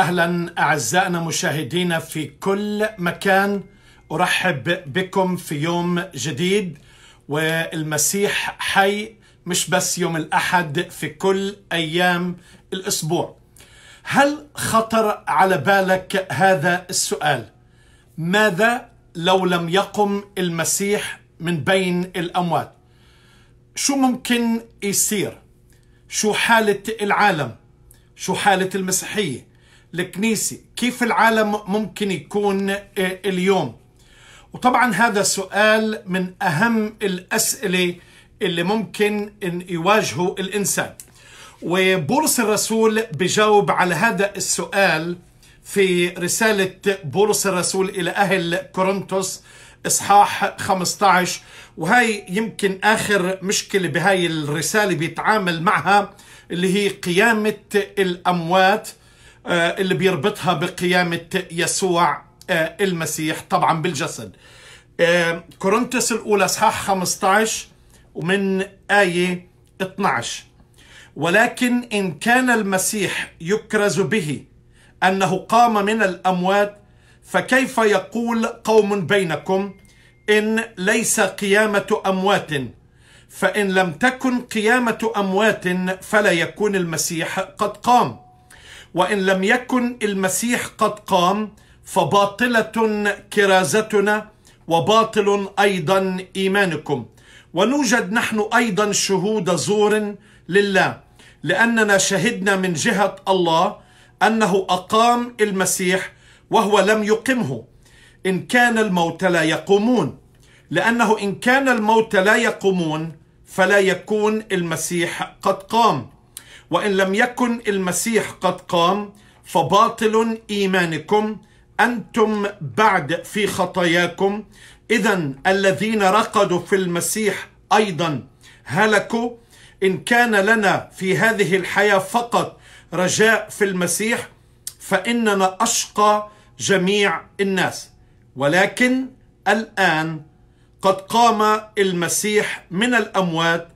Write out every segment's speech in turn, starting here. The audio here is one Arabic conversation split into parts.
اهلا اعزائنا مشاهدينا في كل مكان ارحب بكم في يوم جديد والمسيح حي مش بس يوم الاحد في كل ايام الاسبوع هل خطر على بالك هذا السؤال ماذا لو لم يقم المسيح من بين الاموات شو ممكن يصير شو حاله العالم شو حاله المسيحيه الكنيسة كيف العالم ممكن يكون آه، اليوم وطبعا هذا سؤال من أهم الأسئلة اللي ممكن إن يواجهه الإنسان وبولس الرسول بجاوب على هذا السؤال في رسالة بولس الرسول إلى أهل كورنثوس إصحاح 15 وهي يمكن آخر مشكلة بهاي الرسالة بيتعامل معها اللي هي قيامة الأموات آه، اللي بيربطها بقيامة يسوع آه، المسيح طبعا بالجسد آه، كورنثوس الأولى اصحاح 15 ومن آية 12 ولكن إن كان المسيح يكرز به أنه قام من الأموات فكيف يقول قوم بينكم إن ليس قيامة أموات فإن لم تكن قيامة أموات فلا يكون المسيح قد قام وان لم يكن المسيح قد قام فباطله كرازتنا وباطل ايضا ايمانكم ونوجد نحن ايضا شهود زور لله لاننا شهدنا من جهه الله انه اقام المسيح وهو لم يقمه ان كان الموت لا يقومون لانه ان كان الموت لا يقومون فلا يكون المسيح قد قام وإن لم يكن المسيح قد قام فباطل إيمانكم أنتم بعد في خطاياكم إذا الذين رقدوا في المسيح أيضا هلكوا إن كان لنا في هذه الحياة فقط رجاء في المسيح فإننا أشقى جميع الناس ولكن الآن قد قام المسيح من الأموات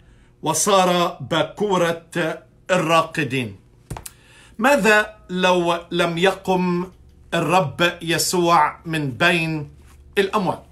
وصار باكورة الراقدين ماذا لو لم يقم الرب يسوع من بين الأموات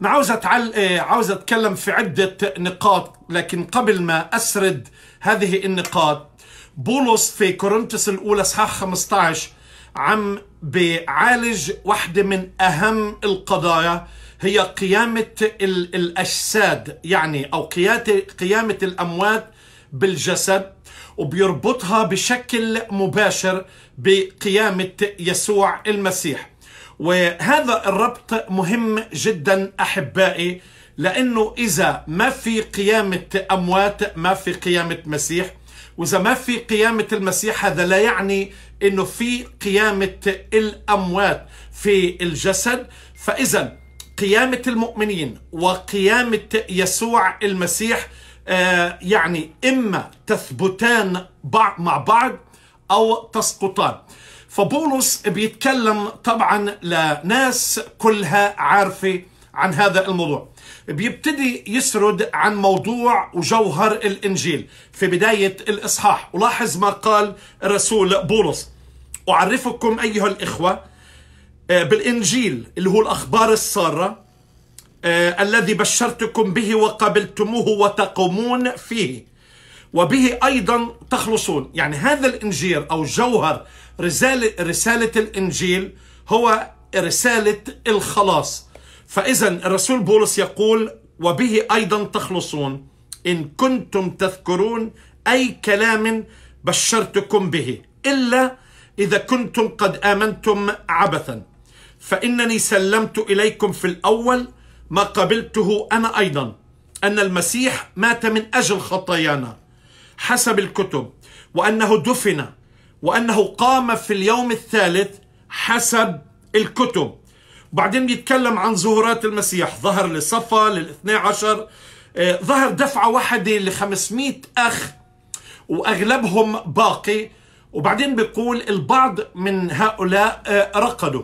أنا نعم، عاوز أتعل... آه، عاوز أتكلم في عدة نقاط لكن قبل ما أسرد هذه النقاط بولس في كورنثس الأولى إصحاح 15 عم بيعالج واحدة من أهم القضايا هي قيامة الأجساد يعني أو قيادة قيامة الأموات بالجسد وبيربطها بشكل مباشر بقيامة يسوع المسيح وهذا الربط مهم جدا أحبائي لأنه إذا ما في قيامة أموات ما في قيامة مسيح وإذا ما في قيامة المسيح هذا لا يعني أنه في قيامة الأموات في الجسد فإذا قيامة المؤمنين وقيامة يسوع المسيح آه، يعني إما تثبتان مع بعض أو تسقطان فبولس بيتكلم طبعا لناس كلها عارفة عن هذا الموضوع بيبتدي يسرد عن موضوع وجوهر الإنجيل في بداية الإصحاح ولاحظ ما قال الرسول بولس أعرفكم أيها الإخوة آه، بالإنجيل اللي هو الأخبار السارة آه، الذي بشرتكم به وقبلتموه وتقومون فيه وبه أيضا تخلصون يعني هذا الإنجيل أو جوهر رسالة, رسالة الإنجيل هو رسالة الخلاص فإذا الرسول بولس يقول وبه أيضا تخلصون إن كنتم تذكرون أي كلام بشرتكم به إلا إذا كنتم قد آمنتم عبثا فإنني سلمت إليكم في الأول ما قبلته أنا أيضا أن المسيح مات من أجل خطايانا حسب الكتب وأنه دفن وأنه قام في اليوم الثالث حسب الكتب بعدين بيتكلم عن ظهورات المسيح ظهر لصفا للاثنى عشر آه، ظهر دفعة واحدة لخمسمائة أخ وأغلبهم باقي وبعدين بيقول البعض من هؤلاء آه، رقدوا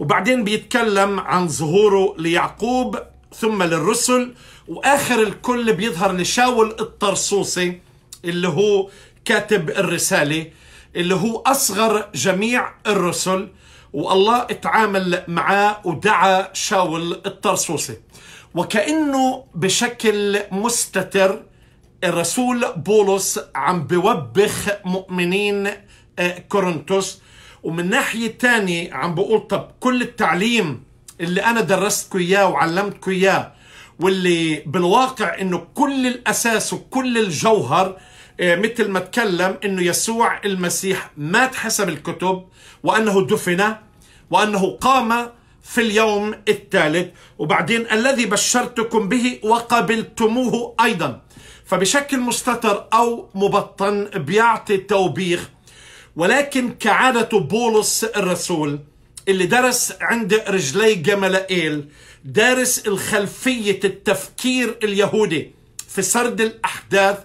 وبعدين بيتكلم عن ظهوره ليعقوب ثم للرسل واخر الكل بيظهر لشاول الطرسوسي اللي هو كاتب الرساله اللي هو اصغر جميع الرسل والله اتعامل معاه ودعا شاول الطرسوسي وكانه بشكل مستتر الرسول بولس عم بوبخ مؤمنين آه، كورنثوس ومن ناحية تانية عم بقول طب كل التعليم اللي أنا درستكم إياه وعلمتكم إياه واللي بالواقع إنه كل الأساس وكل الجوهر آه، مثل ما تكلم انه يسوع المسيح مات حسب الكتب وانه دفن وانه قام في اليوم الثالث وبعدين الذي بشرتكم به وقبلتموه ايضا فبشكل مستتر او مبطن بيعطي توبيخ ولكن كعادة بولس الرسول اللي درس عند رجلي جملائيل دارس الخلفية التفكير اليهودي في سرد الأحداث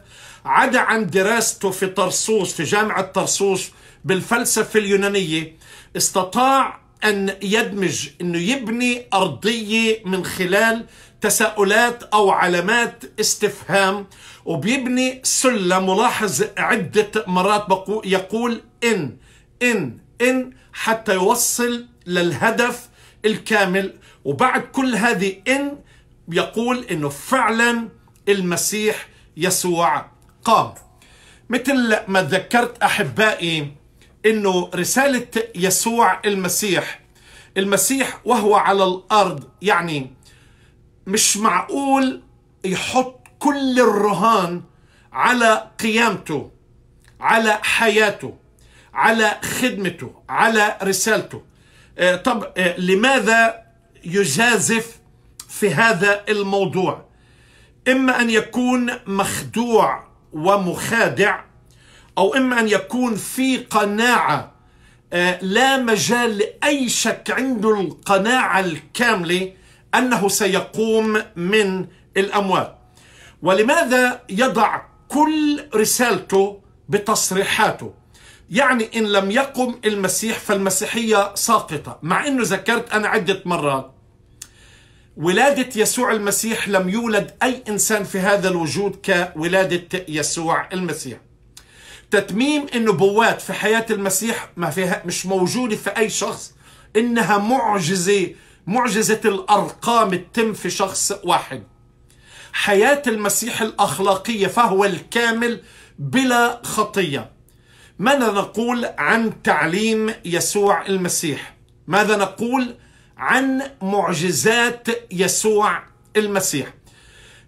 عدا عن دراسته في طرسوس في جامعة طرسوس بالفلسفة اليونانية استطاع أن يدمج أنه يبني أرضية من خلال تساؤلات أو علامات استفهام وبيبني سلة ملاحظ عدة مرات يقول ان ان ان حتى يوصل للهدف الكامل وبعد كل هذه ان يقول انه فعلا المسيح يسوع قام مثل ما ذكرت احبائي انه رساله يسوع المسيح المسيح وهو على الارض يعني مش معقول يحط كل الرهان على قيامته على حياته على خدمته على رسالته آه، طب آه، لماذا يجازف في هذا الموضوع اما ان يكون مخدوع ومخادع او اما ان يكون في قناعه آه، لا مجال لاي شك عنده القناعه الكامله انه سيقوم من الاموات ولماذا يضع كل رسالته بتصريحاته يعني إن لم يقم المسيح فالمسيحية ساقطة مع أنه ذكرت أنا عدة مرات ولادة يسوع المسيح لم يولد أي إنسان في هذا الوجود كولادة يسوع المسيح تتميم النبوات في حياة المسيح ما فيها مش موجودة في أي شخص إنها معجزة معجزة الأرقام تتم في شخص واحد حياة المسيح الأخلاقية فهو الكامل بلا خطية ماذا نقول عن تعليم يسوع المسيح ماذا نقول عن معجزات يسوع المسيح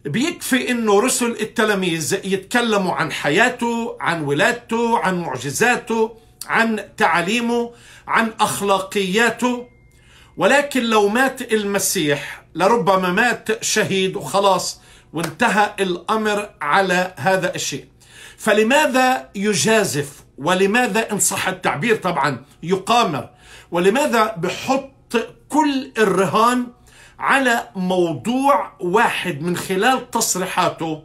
بيكفي انه رسل التلاميذ يتكلموا عن حياته عن ولادته عن معجزاته عن تعاليمه عن اخلاقياته ولكن لو مات المسيح لربما مات شهيد وخلاص وانتهى الامر على هذا الشيء فلماذا يجازف ولماذا إن صح التعبير طبعا يقامر ولماذا بحط كل الرهان على موضوع واحد من خلال تصريحاته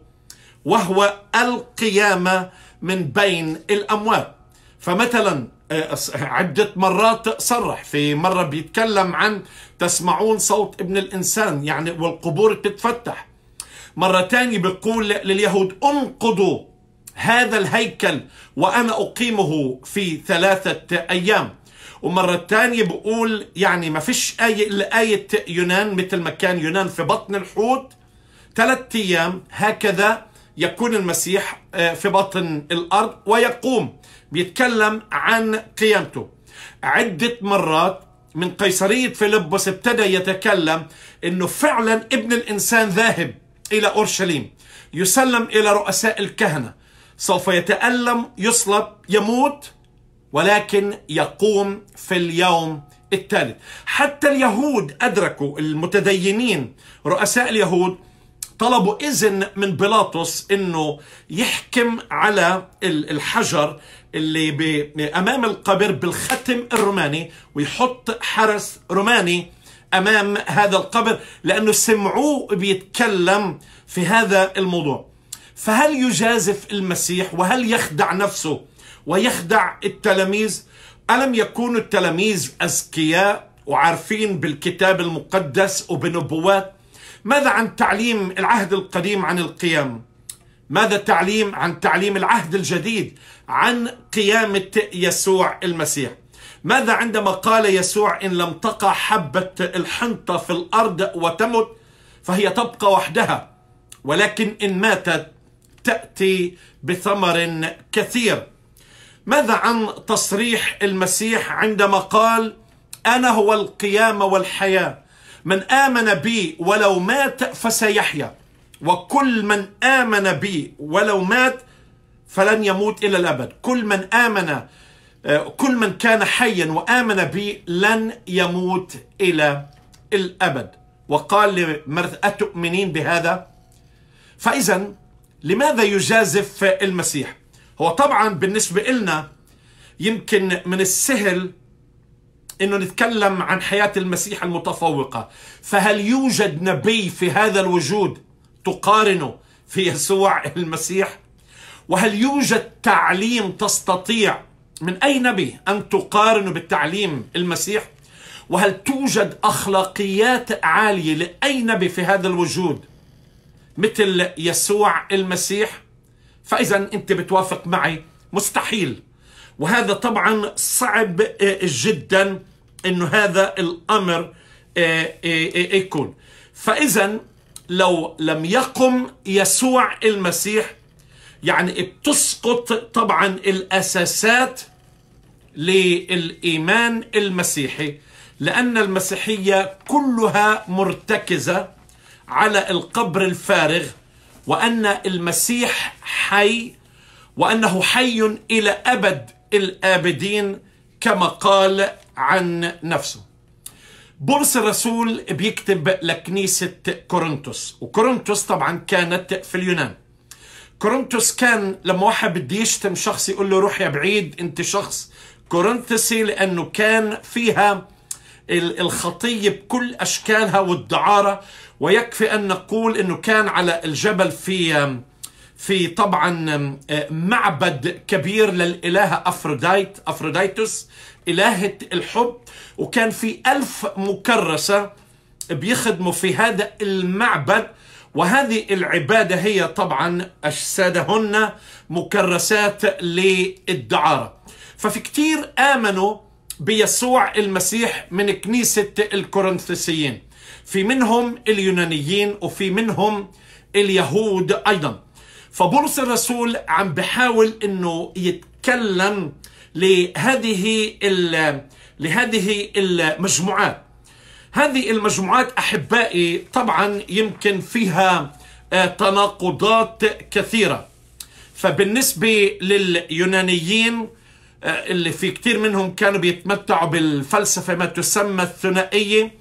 وهو القيامة من بين الأموات فمثلا آه، عدة مرات صرح في مرة بيتكلم عن تسمعون صوت ابن الإنسان يعني والقبور تتفتح مرة تانية بيقول لليهود انقضوا هذا الهيكل وأنا أقيمه في ثلاثة أيام ومرة تانية بقول يعني ما فيش آية إلا آية يونان مثل ما كان يونان في بطن الحوت ثلاثة أيام هكذا يكون المسيح آه، في بطن الأرض ويقوم بيتكلم عن قيامته عدة مرات من قيصرية فيلبس ابتدى يتكلم أنه فعلا ابن الإنسان ذاهب إلى أورشليم يسلم إلى رؤساء الكهنة سوف يتألم يصلب يموت ولكن يقوم في اليوم الثالث حتى اليهود أدركوا المتدينين رؤساء اليهود طلبوا إذن من بيلاطس أنه يحكم على الحجر اللي أمام القبر بالختم الروماني ويحط حرس روماني أمام هذا القبر لأنه سمعوه بيتكلم في هذا الموضوع فهل يجازف المسيح وهل يخدع نفسه ويخدع التلاميذ ألم يكون التلاميذ أذكياء وعارفين بالكتاب المقدس وبنبوات ماذا عن تعليم العهد القديم عن القيام ماذا تعليم عن تعليم العهد الجديد عن قيامة يسوع المسيح ماذا عندما قال يسوع إن لم تقع حبة الحنطة في الأرض وتمت فهي تبقى وحدها ولكن إن ماتت تأتي بثمر كثير ماذا عن تصريح المسيح عندما قال أنا هو القيامة والحياة من آمن بي ولو مات فسيحيا وكل من آمن بي ولو مات فلن يموت إلى الأبد كل من آمن آه، كل من كان حيا وآمن بي لن يموت إلى الأبد وقال لمرأة أتؤمنين بهذا فإذا لماذا يجازف المسيح هو طبعا بالنسبة لنا يمكن من السهل انه نتكلم عن حياة المسيح المتفوقة فهل يوجد نبي في هذا الوجود تقارنه في يسوع المسيح وهل يوجد تعليم تستطيع من اي نبي ان تقارنه بالتعليم المسيح وهل توجد اخلاقيات عاليه لاي نبي في هذا الوجود مثل يسوع المسيح فإذا أنت بتوافق معي مستحيل وهذا طبعا صعب آه، جدا أنه هذا الأمر آه، آه، يكون فإذا لو لم يقم يسوع المسيح يعني بتسقط طبعا الأساسات للإيمان المسيحي لأن المسيحية كلها مرتكزة على القبر الفارغ وان المسيح حي وانه حي الى ابد الابدين كما قال عن نفسه. بولس الرسول بيكتب لكنيسه كورنثوس وكورنثوس طبعا كانت في اليونان. كورنثوس كان لما واحد بده يشتم شخص يقول له روح يا بعيد انت شخص كورنثسي لانه كان فيها الخطية بكل أشكالها والدعارة ويكفي أن نقول أنه كان على الجبل في في طبعا معبد كبير للإلهة أفروديت أفروديتوس إلهة الحب وكان في ألف مكرسة بيخدموا في هذا المعبد وهذه العبادة هي طبعا أجسادهن مكرسات للدعارة ففي كتير آمنوا بيسوع المسيح من كنيسة الكورنثسيين في منهم اليونانيين وفي منهم اليهود أيضا فبولس الرسول عم بحاول أنه يتكلم لهذه لهذه المجموعات هذه المجموعات أحبائي طبعا يمكن فيها آه، تناقضات كثيرة فبالنسبة لليونانيين آه، اللي في كثير منهم كانوا بيتمتعوا بالفلسفة ما تسمى الثنائية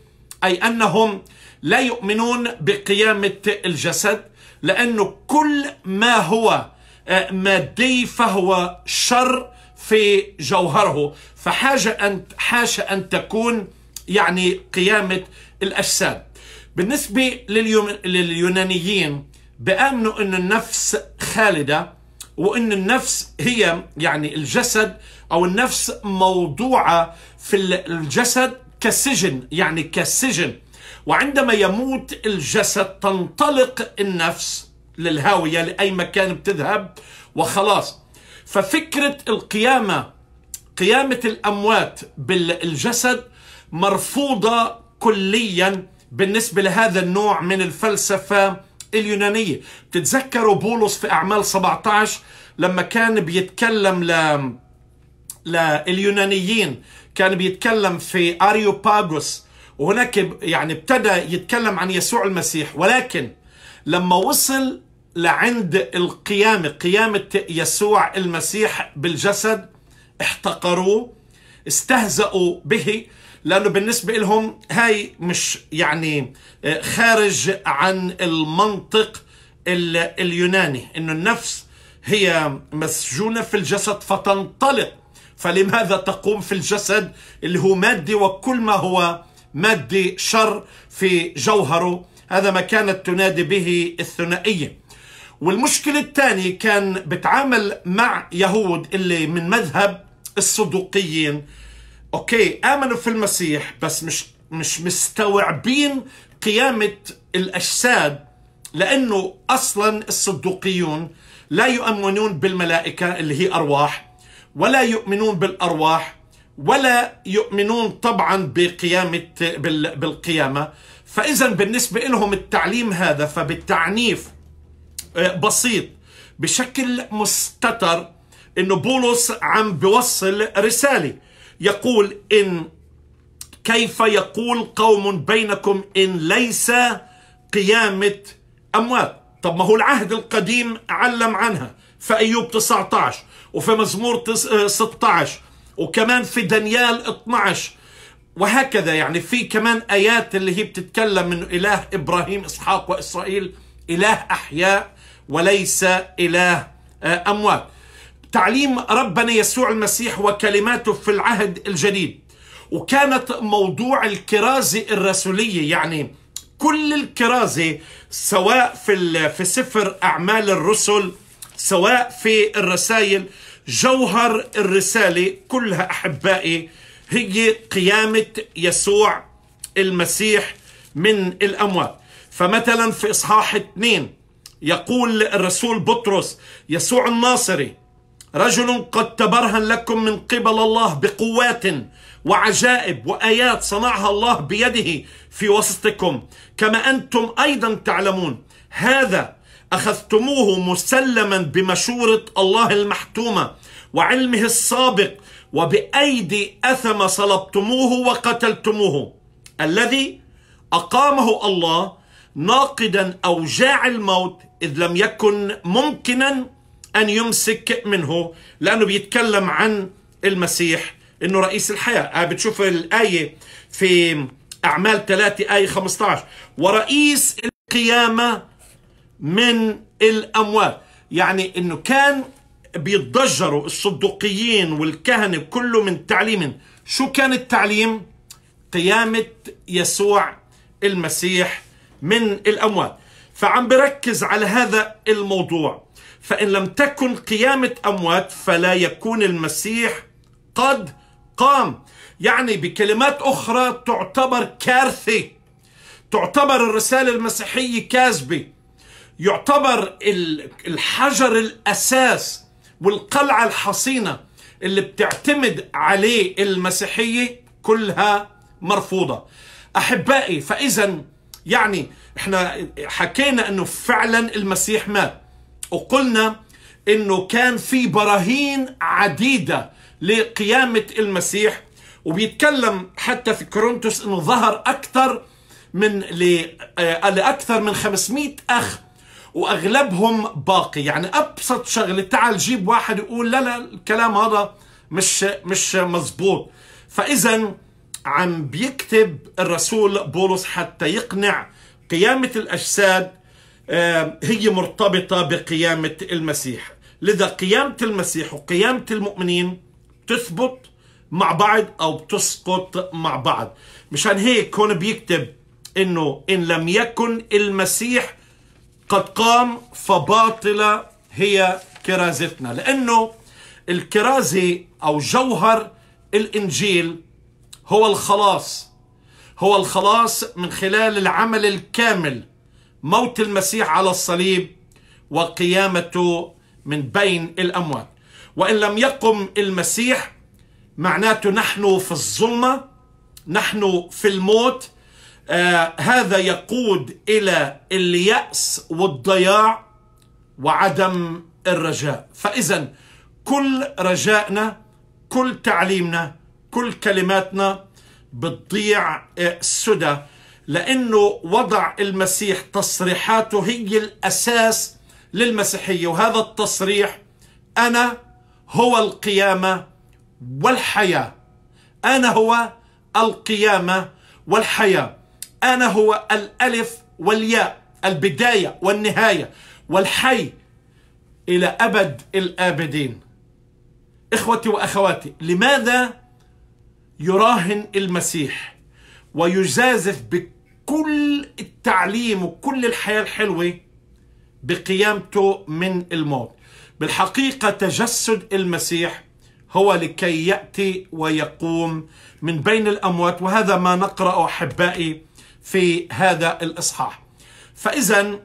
أي أنهم لا يؤمنون بقيامة الجسد لأنه كل ما هو آه، مادي فهو شر في جوهره فحاجة أن حاشا أن تكون يعني قيامة الأجساد بالنسبة لليونانيين بآمنوا أن النفس خالدة وان النفس هي يعني الجسد او النفس موضوعه في الجسد كسجن يعني كسجن وعندما يموت الجسد تنطلق النفس للهاويه لاي مكان بتذهب وخلاص ففكره القيامه قيامه الاموات بالجسد مرفوضه كليا بالنسبه لهذا النوع من الفلسفه اليونانية بتتذكروا بولس في أعمال 17 لما كان بيتكلم ل لليونانيين كان بيتكلم في أريوباغوس وهناك يعني ابتدى يتكلم عن يسوع المسيح ولكن لما وصل لعند القيامة قيامة يسوع المسيح بالجسد احتقروه استهزأوا به لانه بالنسبه لهم هاي مش يعني آه، خارج عن المنطق اليوناني انه النفس هي مسجونه في الجسد فتنطلق فلماذا تقوم في الجسد اللي هو مادي وكل ما هو مادي شر في جوهره هذا ما كانت تنادي به الثنائيه والمشكله الثانيه كان بتعامل مع يهود اللي من مذهب الصدوقيين اوكي امنوا في المسيح بس مش مش مستوعبين قيامه الاجساد لانه اصلا الصدوقيون لا يؤمنون بالملائكه اللي هي ارواح ولا يؤمنون بالارواح ولا يؤمنون طبعا بقيامه بالقيامه فاذا بالنسبه لهم التعليم هذا فبالتعنيف آه، بسيط بشكل مستتر انه بولس عم بوصل رساله يقول إن كيف يقول قوم بينكم إن ليس قيامة أموات طب ما هو العهد القديم علم عنها في أيوب 19 وفي مزمور 16 آه، وكمان في دانيال 12 وهكذا يعني في كمان آيات اللي هي بتتكلم من إله إبراهيم إسحاق وإسرائيل إله أحياء وليس إله آه، أموات تعليم ربنا يسوع المسيح وكلماته في العهد الجديد وكانت موضوع الكرازة الرسولية يعني كل الكرازة سواء في, في سفر أعمال الرسل سواء في الرسائل جوهر الرسالة كلها أحبائي هي قيامة يسوع المسيح من الأموات فمثلا في إصحاح 2 يقول الرسول بطرس يسوع الناصري رجل قد تبرهن لكم من قبل الله بقوات وعجائب وآيات صنعها الله بيده في وسطكم كما أنتم أيضا تعلمون هذا أخذتموه مسلما بمشورة الله المحتومة وعلمه السابق وبأيدي أثم صلبتموه وقتلتموه الذي أقامه الله ناقدا أوجاع الموت إذ لم يكن ممكنا أن يمسك منه لأنه بيتكلم عن المسيح أنه رئيس الحياة آه، بتشوف الآية في أعمال 3 آية 15 ورئيس القيامة من الأموات يعني أنه كان بيتضجروا الصدوقيين والكهنة كله من تعليم شو كان التعليم؟ قيامة يسوع المسيح من الأموات فعم بركز على هذا الموضوع فإن لم تكن قيامة أموات فلا يكون المسيح قد قام يعني بكلمات أخرى تعتبر كارثة تعتبر الرسالة المسيحية كاذبة يعتبر الحجر الأساس والقلعة الحصينة اللي بتعتمد عليه المسيحية كلها مرفوضة أحبائي فإذا يعني احنا حكينا أنه فعلا المسيح مات وقلنا انه كان في براهين عديده لقيامه المسيح وبيتكلم حتى في كورنثوس انه ظهر اكثر من آه، لاكثر من 500 اخ واغلبهم باقي يعني ابسط شغله تعال جيب واحد يقول لا لا الكلام هذا مش مش مزبوط فاذا عم بيكتب الرسول بولس حتى يقنع قيامه الاجساد آه، هي مرتبطة بقيامة المسيح لذا قيامة المسيح وقيامة المؤمنين تثبت مع بعض أو بتسقط مع بعض مشان هيك هون بيكتب إنه إن لم يكن المسيح قد قام فباطلة هي كرازتنا لأنه الكرازة أو جوهر الإنجيل هو الخلاص هو الخلاص من خلال العمل الكامل موت المسيح على الصليب وقيامته من بين الأموات وإن لم يقم المسيح معناته نحن في الظلمة نحن في الموت آه هذا يقود إلى اليأس والضياع وعدم الرجاء فإذا كل رجائنا كل تعليمنا كل كلماتنا بتضيع آه، سدى لأنه وضع المسيح تصريحاته هي الأساس للمسيحية وهذا التصريح أنا هو القيامة والحياة أنا هو القيامة والحياة أنا هو الألف والياء البداية والنهاية والحي إلى أبد الآبدين إخوتي وأخواتي لماذا يراهن المسيح ويجازف بك كل التعليم وكل الحياة الحلوة بقيامته من الموت بالحقيقة تجسد المسيح هو لكي يأتي ويقوم من بين الأموات وهذا ما نقرأه أحبائي في هذا الإصحاح فإذا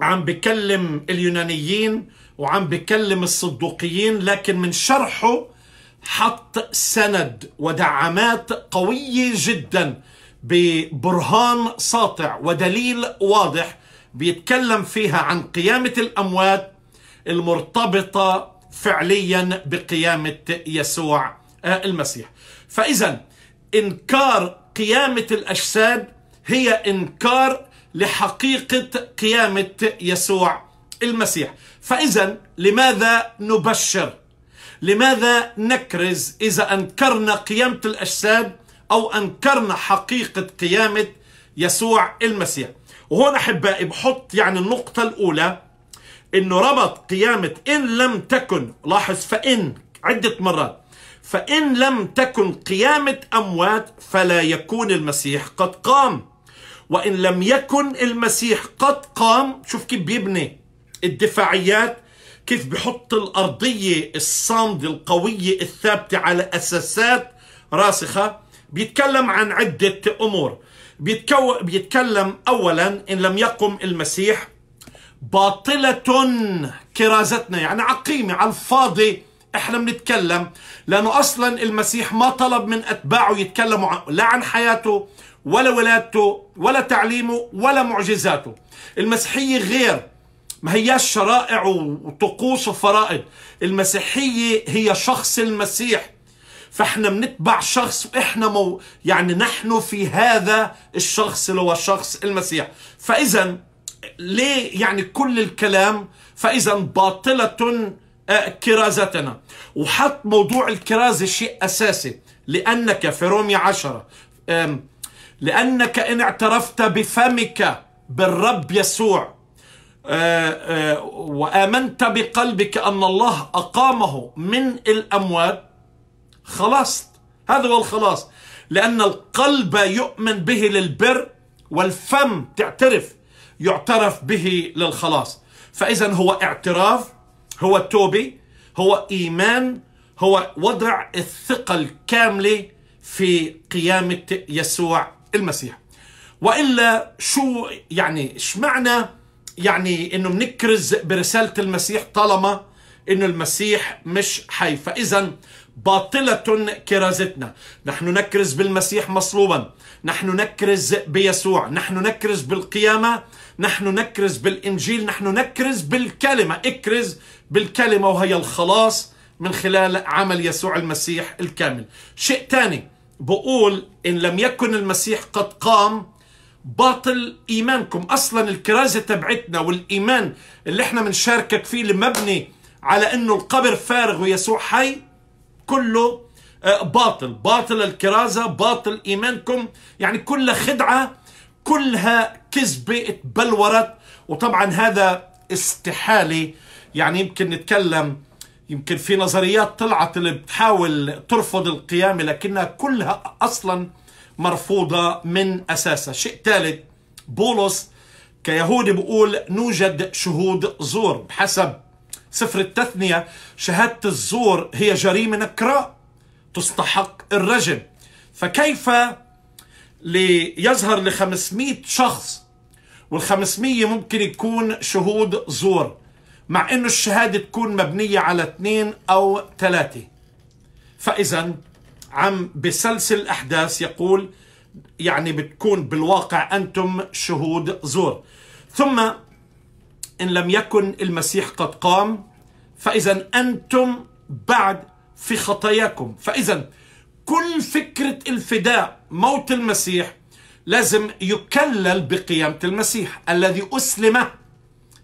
عم بكلم اليونانيين وعم بكلم الصدوقيين لكن من شرحه حط سند ودعامات قوية جداً ببرهان ساطع ودليل واضح بيتكلم فيها عن قيامة الأموات المرتبطة فعليا بقيامة يسوع آه، المسيح فإذا إنكار قيامة الأجساد هي إنكار لحقيقة قيامة يسوع المسيح فإذا لماذا نبشر لماذا نكرز إذا أنكرنا قيامة الأجساد أو أنكرنا حقيقة قيامة يسوع المسيح وهنا أحبائي بحط يعني النقطة الأولى أنه ربط قيامة إن لم تكن لاحظ فإن عدة مرات فإن لم تكن قيامة أموات فلا يكون المسيح قد قام وإن لم يكن المسيح قد قام شوف كيف بيبني الدفاعيات كيف بحط الأرضية الصامدة القوية الثابتة على أساسات راسخة بيتكلم عن عدة أمور بيتكو... بيتكلم أولا إن لم يقم المسيح باطلة كرازتنا يعني عقيمة على الفاضي احنا بنتكلم لأنه أصلا المسيح ما طلب من أتباعه يتكلموا لا عن حياته ولا ولادته ولا تعليمه ولا معجزاته المسيحية غير ما هياش شرائع وطقوس وفرائض المسيحية هي شخص المسيح فاحنا بنتبع شخص واحنا مو يعني نحن في هذا الشخص اللي هو شخص المسيح فاذا ليه يعني كل الكلام فاذا باطله آه، كرازتنا وحط موضوع الكرازه شيء اساسي لانك في رومية عشرة لانك ان اعترفت بفمك بالرب يسوع آه، آه، وامنت بقلبك ان الله اقامه من الاموات خلصت هذا هو الخلاص لأن القلب يؤمن به للبر والفم تعترف يعترف به للخلاص فإذا هو اعتراف هو توبة هو إيمان هو وضع الثقة الكاملة في قيامة يسوع المسيح وإلا شو يعني إيش معنى يعني إنه بنكرز برسالة المسيح طالما إنه المسيح مش حي فإذا باطلة كرازتنا نحن نكرز بالمسيح مصلوبا نحن نكرز بيسوع نحن نكرز بالقيامة نحن نكرز بالإنجيل نحن نكرز بالكلمة اكرز بالكلمة وهي الخلاص من خلال عمل يسوع المسيح الكامل شيء ثاني بقول إن لم يكن المسيح قد قام باطل إيمانكم أصلا الكرازة تبعتنا والإيمان اللي احنا بنشاركك فيه المبني على انه القبر فارغ ويسوع حي كله آه، باطل باطل الكرازة باطل إيمانكم يعني كل خدعة كلها كذبة اتبلورت وطبعا هذا استحالة يعني يمكن نتكلم يمكن في نظريات طلعت اللي بتحاول ترفض القيامة لكنها كلها أصلا مرفوضة من أساسها شيء ثالث بولس كيهودي بقول نوجد شهود زور بحسب سفر التثنية شهادة الزور هي جريمة نكراء تستحق الرجم فكيف ليظهر ل 500 شخص وال 500 ممكن يكون شهود زور مع انه الشهادة تكون مبنية على اثنين او ثلاثة فاذا عم بسلسل الاحداث يقول يعني بتكون بالواقع انتم شهود زور ثم إن لم يكن المسيح قد قام فإذا أنتم بعد في خطاياكم فإذا كل فكرة الفداء موت المسيح لازم يكلل بقيامة المسيح الذي أسلم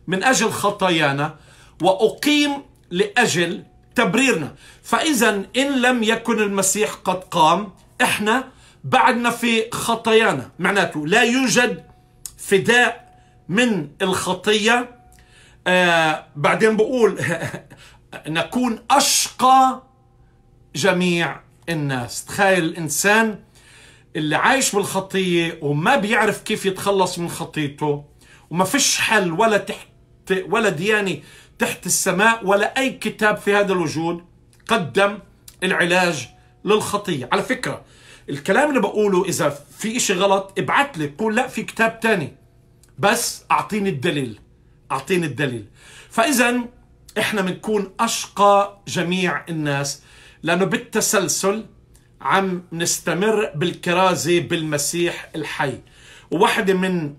من أجل خطايانا وأقيم لأجل تبريرنا فإذا إن لم يكن المسيح قد قام إحنا بعدنا في خطايانا معناته لا يوجد فداء من الخطية آه بعدين بقول نكون أشقى جميع الناس تخيل الإنسان اللي عايش بالخطية وما بيعرف كيف يتخلص من خطيته وما فيش حل ولا تحت ولا ديانة تحت السماء ولا أي كتاب في هذا الوجود قدم العلاج للخطية على فكرة الكلام اللي بقوله إذا في إشي غلط ابعت لي قول لا في كتاب تاني بس أعطيني الدليل أعطيني الدليل فإذا إحنا بنكون أشقى جميع الناس لأنه بالتسلسل عم نستمر بالكرازة بالمسيح الحي وواحدة من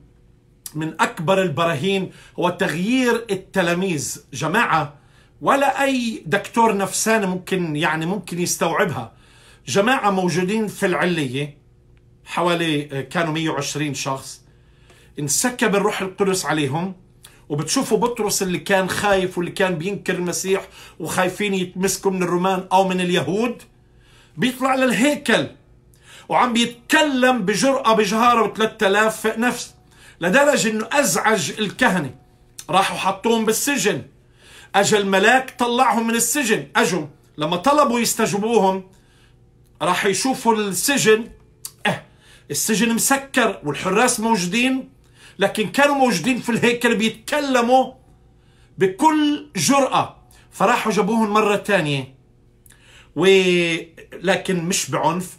من أكبر البراهين هو تغيير التلاميذ جماعة ولا أي دكتور نفساني ممكن يعني ممكن يستوعبها جماعة موجودين في العلية حوالي آه، كانوا 120 شخص انسكب الروح القدس عليهم وبتشوفوا بطرس اللي كان خايف واللي كان بينكر المسيح وخايفين يتمسكوا من الرومان أو من اليهود بيطلع للهيكل وعم بيتكلم بجرأة بجهارة بجهارة 3000 نفس لدرجة أنه أزعج الكهنة راحوا حطوهم بالسجن اجى الملاك طلعهم من السجن أجوا لما طلبوا يستجوبوهم راح يشوفوا السجن اه السجن مسكر والحراس موجودين لكن كانوا موجودين في الهيكل بيتكلموا بكل جرأة فراحوا جابوهم مرة تانية ولكن مش بعنف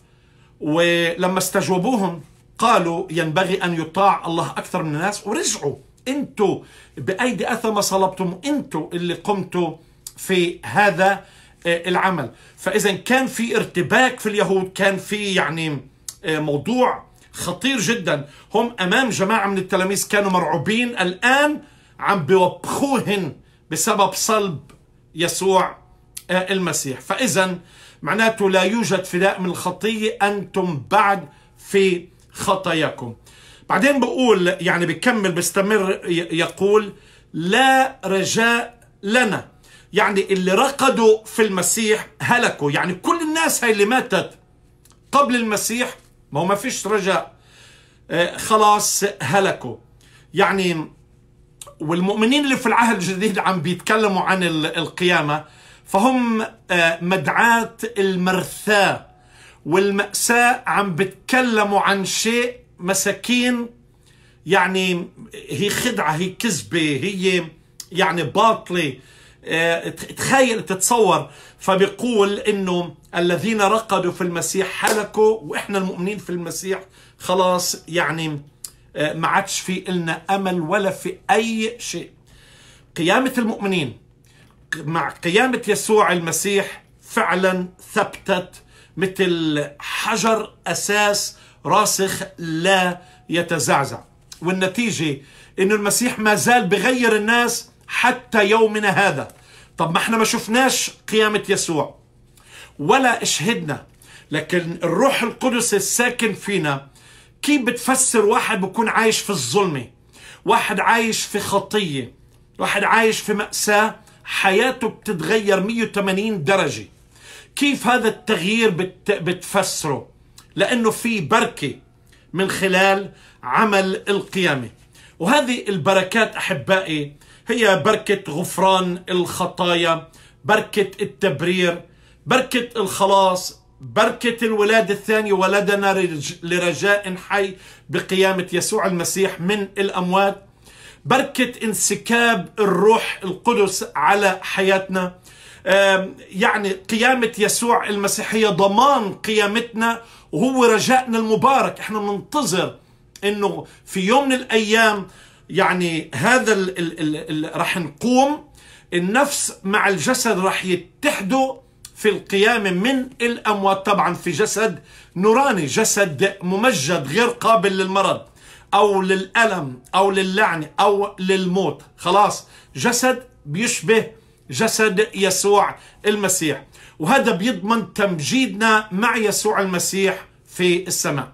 ولما استجوبوهم قالوا ينبغي أن يطاع الله أكثر من الناس ورجعوا أنتوا بأيدي أثم صلبتم أنتوا اللي قمتوا في هذا آه، العمل فإذا كان في ارتباك في اليهود كان في يعني آه، موضوع خطير جدا هم أمام جماعة من التلاميذ كانوا مرعوبين الآن عم بيوبخوهن بسبب صلب يسوع آه، المسيح فإذا معناته لا يوجد فداء من الخطية أنتم بعد في خطاياكم بعدين بقول يعني بكمل بستمر يقول لا رجاء لنا يعني اللي رقدوا في المسيح هلكوا يعني كل الناس هاي اللي ماتت قبل المسيح ما هو ما فيش رجاء آه، خلاص هلكوا يعني والمؤمنين اللي في العهد الجديد عم بيتكلموا عن القيامة فهم آه، مدعاة المرثاة والمأساة عم بتكلموا عن شيء مساكين يعني هي خدعة هي كذبة هي يعني باطلة آه، تخيل تتصور فبيقول انه الذين رقدوا في المسيح هلكوا واحنا المؤمنين في المسيح خلاص يعني آه، ما عادش في إلنا أمل ولا في أي شيء قيامة المؤمنين مع قيامة يسوع المسيح فعلا ثبتت مثل حجر أساس راسخ لا يتزعزع والنتيجة أن المسيح ما زال بغير الناس حتى يومنا هذا طب ما احنا ما شفناش قيامة يسوع ولا اشهدنا لكن الروح القدس الساكن فينا كيف بتفسر واحد بكون عايش في الظلمة واحد عايش في خطية واحد عايش في مأساة حياته بتتغير 180 درجة كيف هذا التغيير بت... بتفسره لأنه في بركة من خلال عمل القيامة وهذه البركات أحبائي هي بركة غفران الخطايا بركة التبرير بركة الخلاص بركة الولادة الثانية ولدنا لرجاء حي بقيامة يسوع المسيح من الأموات بركة انسكاب الروح القدس على حياتنا يعني قيامة يسوع المسيحية ضمان قيامتنا وهو رجائنا المبارك احنا بننتظر انه في يوم من الايام يعني هذا الـ الـ الـ الـ رح نقوم النفس مع الجسد رح يتحدوا في القيامة من الأموات طبعا في جسد نوراني جسد ممجد غير قابل للمرض أو للألم أو للعنة أو للموت خلاص جسد بيشبه جسد يسوع المسيح وهذا بيضمن تمجيدنا مع يسوع المسيح في السماء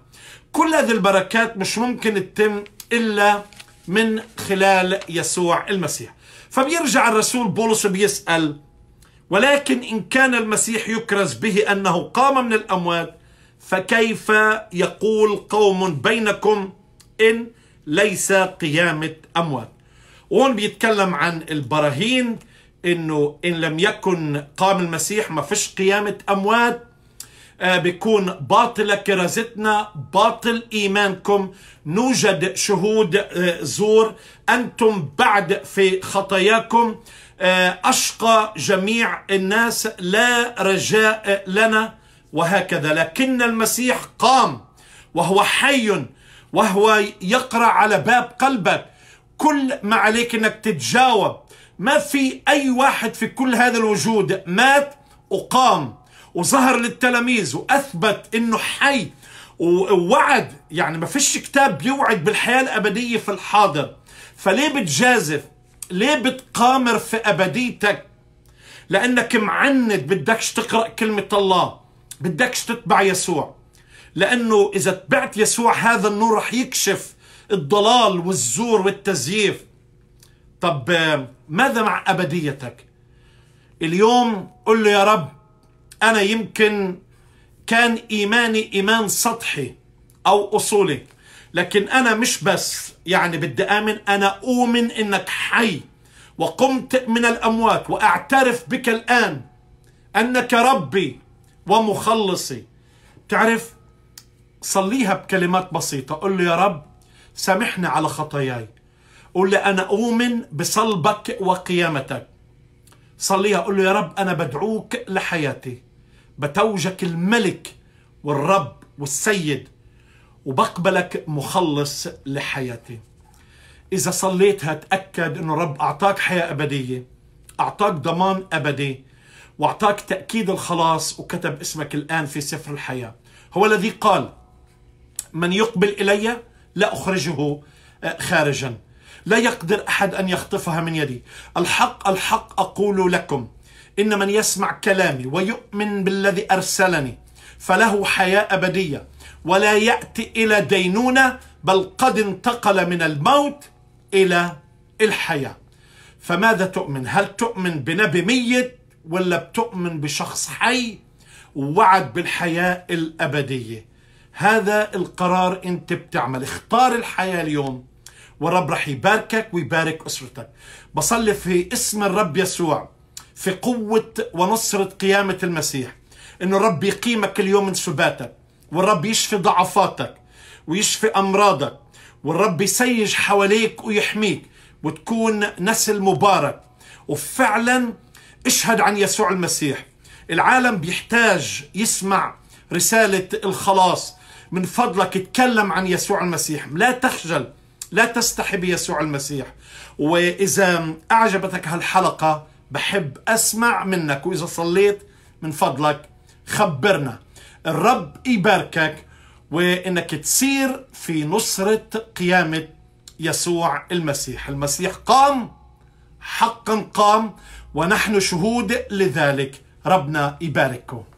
كل هذه البركات مش ممكن تتم إلا من خلال يسوع المسيح فبيرجع الرسول بولس بيسأل ولكن إن كان المسيح يكرز به أنه قام من الأموات فكيف يقول قوم بينكم إن ليس قيامة أموات وهون بيتكلم عن البراهين انه ان لم يكن قام المسيح ما فيش قيامه اموات آه، بيكون باطلة كرازتنا باطل إيمانكم نوجد شهود آه، زور أنتم بعد في خطاياكم آه، أشقى جميع الناس لا رجاء لنا وهكذا لكن المسيح قام وهو حي وهو يقرأ على باب قلبك كل ما عليك أنك تتجاوب ما في أي واحد في كل هذا الوجود مات وقام وظهر للتلاميذ واثبت انه حي ووعد يعني ما فيش كتاب بيوعد بالحياه الابديه في الحاضر فليه بتجازف ليه بتقامر في ابديتك لانك معند بدكش تقرا كلمه الله بدكش تتبع يسوع لانه اذا تبعت يسوع هذا النور رح يكشف الضلال والزور والتزييف طب ماذا مع ابديتك اليوم قل له يا رب أنا يمكن كان إيماني إيمان سطحي أو أصولي لكن أنا مش بس يعني بدي آمن أنا أؤمن إنك حي وقمت من الأموات وأعترف بك الآن أنك ربي ومخلصي تعرف صليها بكلمات بسيطة قل له يا رب سامحني على خطاياي قل لي أنا أؤمن بصلبك وقيامتك صليها قل له يا رب أنا بدعوك لحياتي بتوجك الملك والرب والسيد وبقبلك مخلص لحياتي إذا صليت هتأكد أنه رب أعطاك حياة أبدية أعطاك ضمان أبدي وأعطاك تأكيد الخلاص وكتب اسمك الآن في سفر الحياة هو الذي قال من يقبل إلي لا أخرجه آه، خارجا لا يقدر أحد أن يخطفها من يدي الحق الحق أقول لكم إن من يسمع كلامي ويؤمن بالذي أرسلني فله حياة أبدية ولا يأتي إلى دينونة بل قد انتقل من الموت إلى الحياة فماذا تؤمن؟ هل تؤمن بنبي ميت ولا بتؤمن بشخص حي ووعد بالحياة الأبدية هذا القرار أنت بتعمل اختار الحياة اليوم ورب رح يباركك ويبارك أسرتك بصلي في اسم الرب يسوع في قوة ونصرة قيامة المسيح انه الرب يقيمك اليوم من سباتك والرب يشفي ضعفاتك ويشفي امراضك والرب يسيج حواليك ويحميك وتكون نسل مبارك وفعلا اشهد عن يسوع المسيح العالم بيحتاج يسمع رسالة الخلاص من فضلك اتكلم عن يسوع المسيح لا تخجل لا تستحي بيسوع المسيح وإذا أعجبتك هالحلقة بحب أسمع منك وإذا صليت من فضلك خبرنا الرب يباركك وإنك تصير في نصرة قيامة يسوع المسيح المسيح قام حقا قام ونحن شهود لذلك ربنا يبارككم